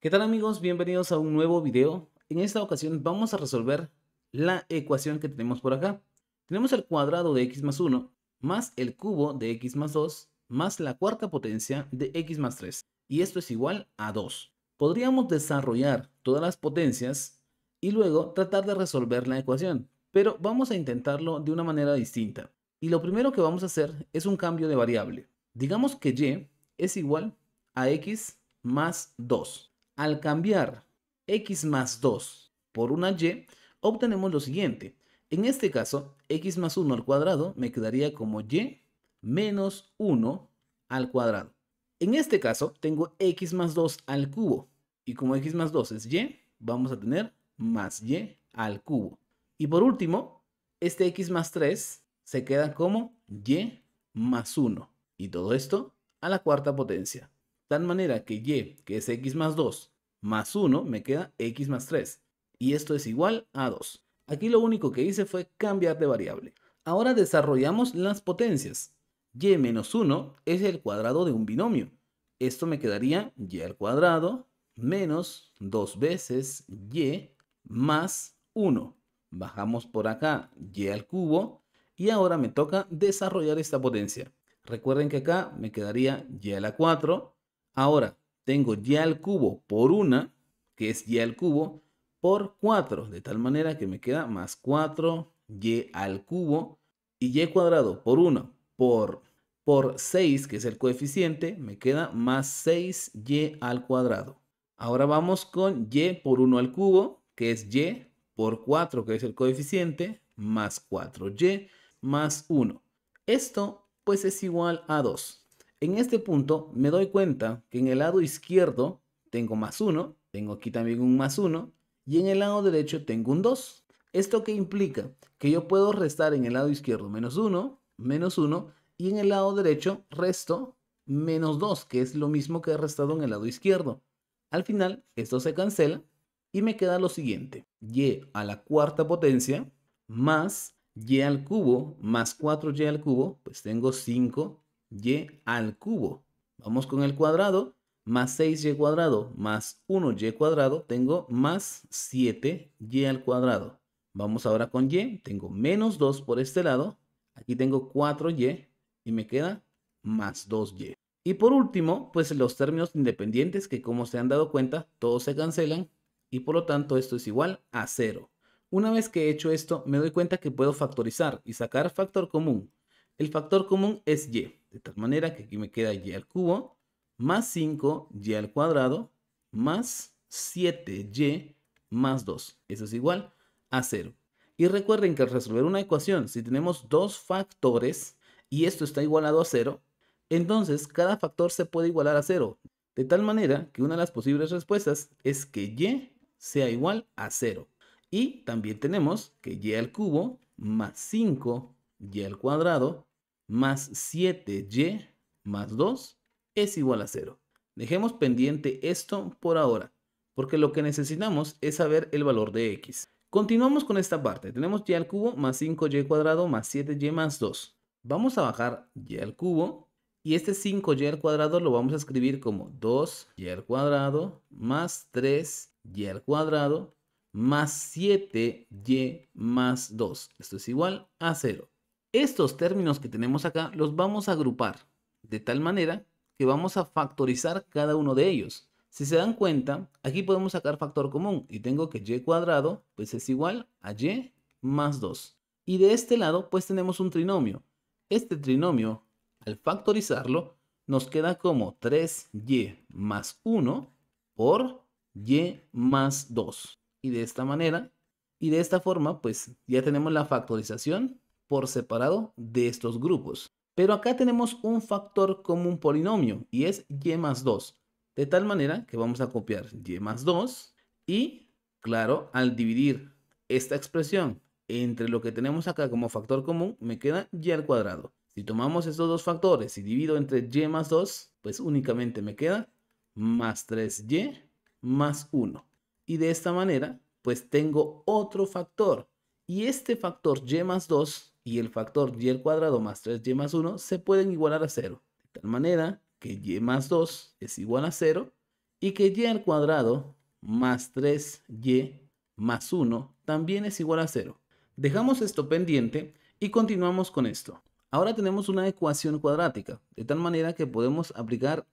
¿Qué tal amigos? Bienvenidos a un nuevo video. En esta ocasión vamos a resolver la ecuación que tenemos por acá. Tenemos el cuadrado de x más 1 más el cubo de x más 2 más la cuarta potencia de x más 3. Y esto es igual a 2. Podríamos desarrollar todas las potencias y luego tratar de resolver la ecuación. Pero vamos a intentarlo de una manera distinta. Y lo primero que vamos a hacer es un cambio de variable. Digamos que y es igual a x más 2. Al cambiar x más 2 por una y, obtenemos lo siguiente. En este caso, x más 1 al cuadrado me quedaría como y menos 1 al cuadrado. En este caso, tengo x más 2 al cubo. Y como x más 2 es y, vamos a tener más y al cubo. Y por último, este x más 3 se queda como y más 1. Y todo esto a la cuarta potencia. tal manera que y, que es x más 2, más 1 me queda x más 3. Y esto es igual a 2. Aquí lo único que hice fue cambiar de variable. Ahora desarrollamos las potencias. y menos 1 es el cuadrado de un binomio. Esto me quedaría y al cuadrado menos 2 veces y más 1. Bajamos por acá y al cubo y ahora me toca desarrollar esta potencia. Recuerden que acá me quedaría y a la 4. Ahora tengo y al cubo por 1, que es y al cubo, por 4, de tal manera que me queda más 4 y al cubo y y cuadrado por 1 por, por 6, que es el coeficiente, me queda más 6y al cuadrado. Ahora vamos con y por 1 al cubo, que es y por 4, que es el coeficiente, más 4y más 1. Esto pues es igual a 2. En este punto me doy cuenta que en el lado izquierdo tengo más 1, tengo aquí también un más 1 y en el lado derecho tengo un 2. ¿Esto que implica? Que yo puedo restar en el lado izquierdo menos 1, menos 1 y en el lado derecho resto menos 2, que es lo mismo que he restado en el lado izquierdo. Al final esto se cancela y me queda lo siguiente. y a la cuarta potencia más y al cubo más 4y al cubo, pues tengo 5 y al cubo. Vamos con el cuadrado, más 6y cuadrado más 1y cuadrado, tengo más 7y al cuadrado. Vamos ahora con y, tengo menos 2 por este lado, aquí tengo 4y y me queda más 2y. Y por último, pues los términos independientes que como se han dado cuenta, todos se cancelan y por lo tanto esto es igual a 0. Una vez que he hecho esto, me doy cuenta que puedo factorizar y sacar factor común. El factor común es y. De tal manera que aquí me queda y al cubo más 5y al cuadrado más 7y más 2. Eso es igual a 0. Y recuerden que al resolver una ecuación, si tenemos dos factores y esto está igualado a 0, entonces cada factor se puede igualar a 0. De tal manera que una de las posibles respuestas es que y sea igual a 0. Y también tenemos que y al cubo más 5y al cuadrado más 7y más 2 es igual a 0. Dejemos pendiente esto por ahora, porque lo que necesitamos es saber el valor de x. Continuamos con esta parte. Tenemos y al cubo más 5y cuadrado más 7y más 2. Vamos a bajar y al cubo y este 5y al cuadrado lo vamos a escribir como 2y al cuadrado más 3y al cuadrado más 7y más 2. Esto es igual a 0. Estos términos que tenemos acá los vamos a agrupar de tal manera que vamos a factorizar cada uno de ellos. Si se dan cuenta, aquí podemos sacar factor común y tengo que y cuadrado pues es igual a y más 2. Y de este lado pues tenemos un trinomio. Este trinomio al factorizarlo nos queda como 3y más 1 por y más 2. Y de esta manera, y de esta forma pues ya tenemos la factorización por separado de estos grupos. Pero acá tenemos un factor común polinomio y es y más 2. De tal manera que vamos a copiar y más 2 y, claro, al dividir esta expresión entre lo que tenemos acá como factor común, me queda y al cuadrado. Si tomamos estos dos factores y divido entre y más 2, pues únicamente me queda más 3y más 1. Y de esta manera, pues tengo otro factor. Y este factor y más 2 y el factor y al cuadrado más 3y más 1 se pueden igualar a 0. De tal manera que y más 2 es igual a 0 y que y al cuadrado más 3y más 1 también es igual a 0. Dejamos esto pendiente y continuamos con esto. Ahora tenemos una ecuación cuadrática, de tal manera que podemos aplicar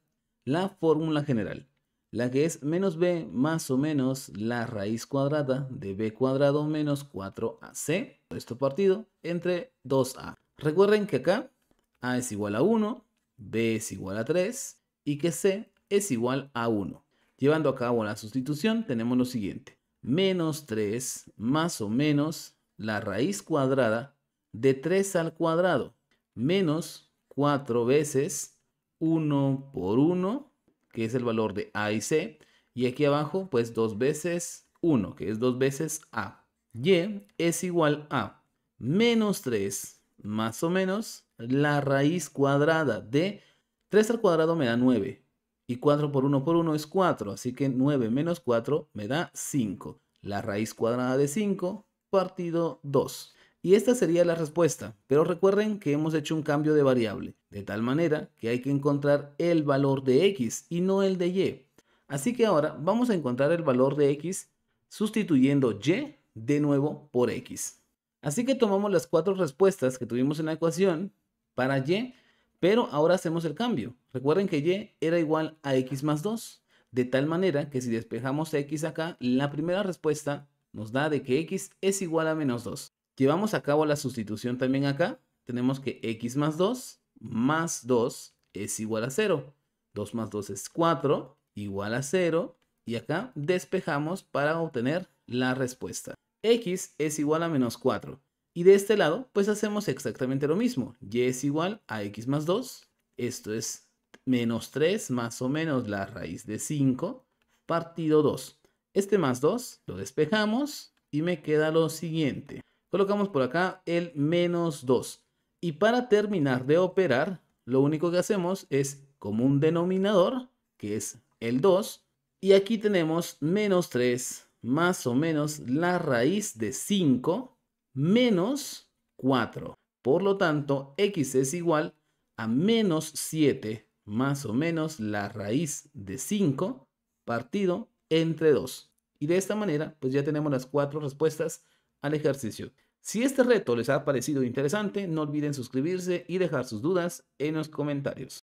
la fórmula general, la que es menos b más o menos la raíz cuadrada de b cuadrado menos 4ac resto partido entre 2A. Recuerden que acá A es igual a 1, B es igual a 3 y que C es igual a 1. Llevando a cabo la sustitución tenemos lo siguiente. Menos 3 más o menos la raíz cuadrada de 3 al cuadrado. Menos 4 veces 1 por 1, que es el valor de A y C. Y aquí abajo pues 2 veces 1, que es 2 veces A y es igual a menos 3 más o menos la raíz cuadrada de 3 al cuadrado me da 9. Y 4 por 1 por 1 es 4, así que 9 menos 4 me da 5. La raíz cuadrada de 5 partido 2. Y esta sería la respuesta, pero recuerden que hemos hecho un cambio de variable, de tal manera que hay que encontrar el valor de x y no el de y. Así que ahora vamos a encontrar el valor de x sustituyendo y de nuevo por x. Así que tomamos las cuatro respuestas que tuvimos en la ecuación para y, pero ahora hacemos el cambio. Recuerden que y era igual a x más 2, de tal manera que si despejamos x acá, la primera respuesta nos da de que x es igual a menos 2. Llevamos a cabo la sustitución también acá, tenemos que x más 2 más 2 es igual a 0. 2 más 2 es 4, igual a 0. Y acá despejamos para obtener la respuesta x es igual a menos 4. Y de este lado, pues hacemos exactamente lo mismo. Y es igual a x más 2. Esto es menos 3 más o menos la raíz de 5 partido 2. Este más 2 lo despejamos y me queda lo siguiente. Colocamos por acá el menos 2. Y para terminar de operar, lo único que hacemos es como un denominador, que es el 2. Y aquí tenemos menos 3 más o menos la raíz de 5 menos 4. Por lo tanto, x es igual a menos 7 más o menos la raíz de 5 partido entre 2. Y de esta manera, pues ya tenemos las cuatro respuestas al ejercicio. Si este reto les ha parecido interesante, no olviden suscribirse y dejar sus dudas en los comentarios.